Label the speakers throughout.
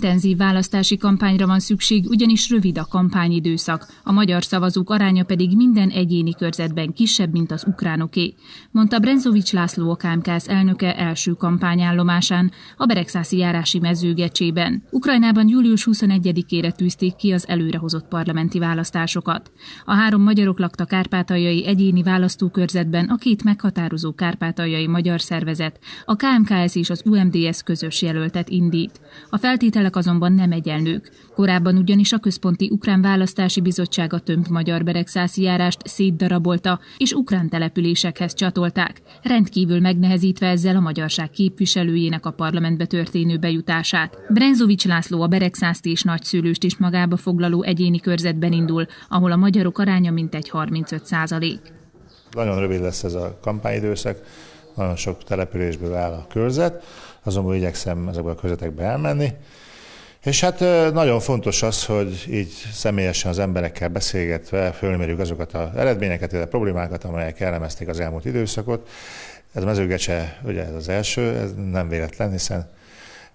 Speaker 1: intenzív választási kampányra van szükség, ugyanis rövid a kampányidőszak, a magyar szavazók aránya pedig minden egyéni körzetben kisebb, mint az ukránoké, mondta Brenzovics László a KMKSZ elnöke első kampányállomásán, a Beregszászi járási mezőgecsében. Ukrajnában július 21-ére tűzték ki az előrehozott parlamenti választásokat. A három magyarok lakta kárpátaljai egyéni választókörzetben a két meghatározó kárpátaljai magyar szervezet, a KMKS és az UMDS közös jelöltet indít. A feltétele feltételek azonban nem egyenlők. Korábban ugyanis a Központi Ukrán Választási Bizottság a több magyar beregszászi járást szétdarabolta és ukrán településekhez csatolták, rendkívül megnehezítve ezzel a magyarság képviselőjének a parlamentbe történő bejutását. Brenzovics László a beregszászt és nagyszülőst is magába foglaló egyéni körzetben indul, ahol a magyarok aránya mintegy 35 százalék.
Speaker 2: Nagyon rövid lesz ez a kampányidőszak, nagyon sok településből áll a körzet, azonban igyekszem ezekbe a körzetekbe elmenni, és hát nagyon fontos az, hogy így személyesen az emberekkel beszélgetve fölmérjük azokat az eredményeket, illetve problémákat, amelyek elemezték az elmúlt időszakot. Ez a mezőgecse, ugye ez az első, ez nem véletlen, hiszen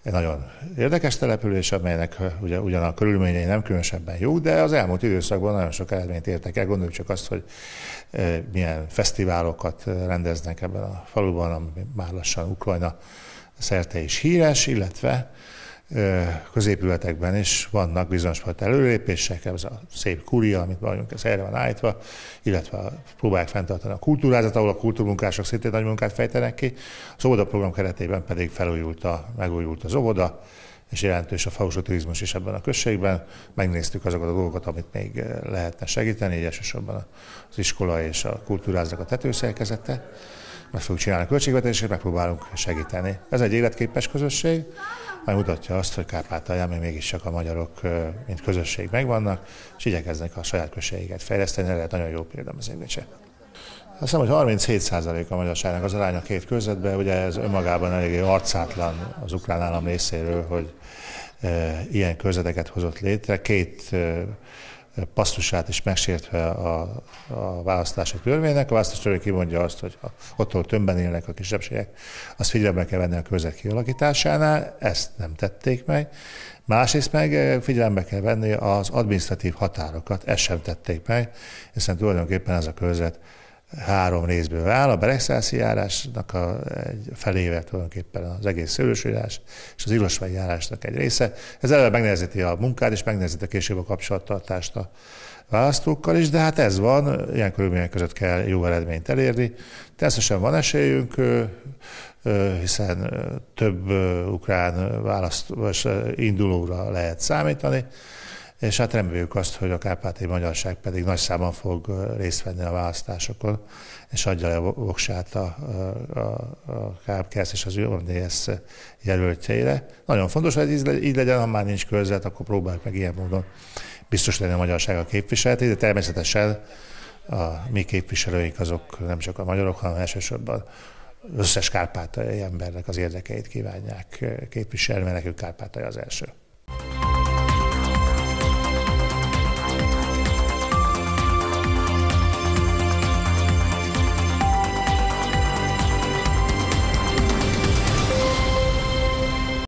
Speaker 2: egy nagyon érdekes település, amelynek ugye, ugyan a körülményei nem különösebben jók, de az elmúlt időszakban nagyon sok eredményt értek el. Gondoljuk csak azt, hogy milyen fesztiválokat rendeznek ebben a faluban, ami már lassan Ukrajna szerte is híres, illetve középületekben is vannak bizonyos fajta előlépések, ez a szép kuria, amit mondjuk, ez erre van állítva, illetve próbálják fenntartani a kultúrázat, ahol a kultúrmunkások szintén nagy munkát fejtenek ki. Az óvoda program keretében pedig felújult a, megújult az óvoda, és jelentős a falusi turizmus is ebben a községben. Megnéztük azokat a dolgokat, amit még lehetne segíteni, így elsősorban az iskola és a kultúráznak a tetőszerkezete meg fogjuk csinálni a költségvetést, és megpróbálunk segíteni. Ez egy életképes közösség, ami mutatja azt, hogy Kárpátalján még mégiscsak a magyarok, mint közösség megvannak, és igyekeznek a saját községeket fejleszteni, lehet nagyon jó példa az Azt hiszem, hogy 37% a magyarságnak az aránya két körzetben, ugye ez önmagában eléggé arcátlan az ukrán állam részéről, hogy e, ilyen körzeteket hozott létre. Két e, passzusát is megsértve a, a választási törvénynek. A választási törvény kimondja azt, hogy ott, ahol tömben élnek a kisebbségek, azt figyelembe kell venni a körzet kialakításánál, ezt nem tették meg. Másrészt meg eh, figyelembe kell venni az administratív határokat, ezt sem tették meg, hiszen tulajdonképpen ez a körzet három részből áll, a Beregszászi járásnak a egy felével tulajdonképpen az egész szőlősírás és az Ilosvai járásnak egy része. Ez előbb megnehezíti a munkát, és megnehezíti később a kapcsolattartást a választókkal is, de hát ez van, ilyen körülmények között kell jó eredményt elérni. Természetesen van esélyünk, hiszen több ukrán vagy indulóra lehet számítani, és hát reméljük azt, hogy a kárpáti magyarság pedig nagy számban fog részt venni a választásokon, és adja le a voksát a, a, a KMKS és az UMDS jelöltjeire. Nagyon fontos, hogy így, így legyen, ha már nincs körzet, akkor próbáljuk meg ilyen módon biztos lenni a magyarság a képviseletét, de természetesen a mi képviselőink azok nem csak a magyarok, hanem elsősorban összes kárpátai embernek az érdekeit kívánják képviselni, mert nekünk kárpátai az első.